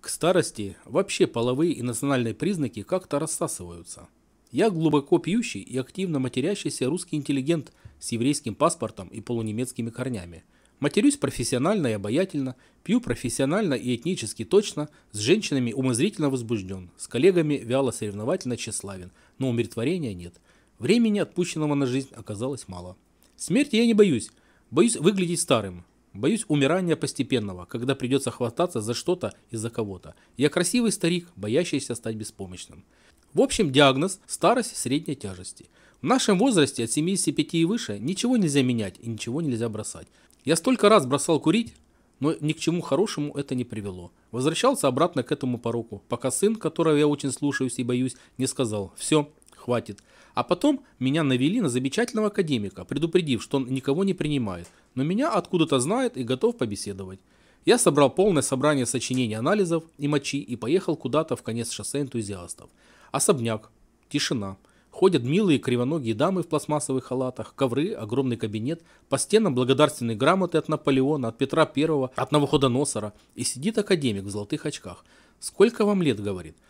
К старости вообще половые и национальные признаки как-то рассасываются. Я глубоко пьющий и активно матерящийся русский интеллигент с еврейским паспортом и полунемецкими корнями. Матерюсь профессионально и обаятельно, пью профессионально и этнически точно, с женщинами умозрительно возбужден, с коллегами вяло-соревновательно тщеславен, но умиротворения нет. Времени, отпущенного на жизнь, оказалось мало. Смерти я не боюсь, боюсь выглядеть старым, Боюсь умирания постепенного, когда придется хвататься за что-то и за кого-то. Я красивый старик, боящийся стать беспомощным. В общем, диагноз – старость средней тяжести. В нашем возрасте от 75 и выше ничего нельзя менять и ничего нельзя бросать. Я столько раз бросал курить, но ни к чему хорошему это не привело. Возвращался обратно к этому пороку, пока сын, которого я очень слушаюсь и боюсь, не сказал «Все, хватит. А потом меня навели на замечательного академика, предупредив, что он никого не принимает, но меня откуда-то знает и готов побеседовать. Я собрал полное собрание сочинений анализов и мочи и поехал куда-то в конец шоссе энтузиастов. Особняк. Тишина. Ходят милые кривоногие дамы в пластмассовых халатах, ковры, огромный кабинет, по стенам благодарственные грамоты от Наполеона, от Петра Первого, от Новоходоносора. И сидит академик в золотых очках. «Сколько вам лет?» — говорит. —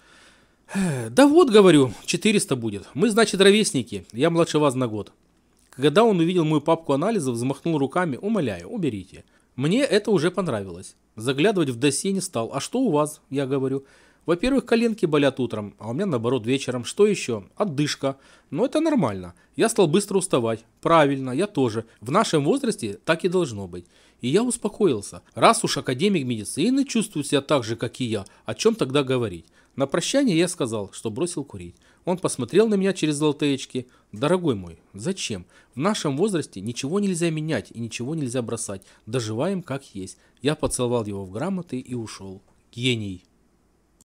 да вот, говорю, 400 будет. Мы, значит, ровесники. Я младше вас на год. Когда он увидел мою папку анализов, взмахнул руками, умоляю, уберите. Мне это уже понравилось. Заглядывать в досье не стал. А что у вас? Я говорю. Во-первых, коленки болят утром, а у меня наоборот вечером. Что еще? Отдышка. Но это нормально. Я стал быстро уставать. Правильно, я тоже. В нашем возрасте так и должно быть. И я успокоился. Раз уж академик медицины чувствует себя так же, как и я, о чем тогда говорить? На прощание я сказал, что бросил курить. Он посмотрел на меня через золотые очки. «Дорогой мой, зачем? В нашем возрасте ничего нельзя менять и ничего нельзя бросать. Доживаем как есть». Я поцеловал его в грамоты и ушел. Гений.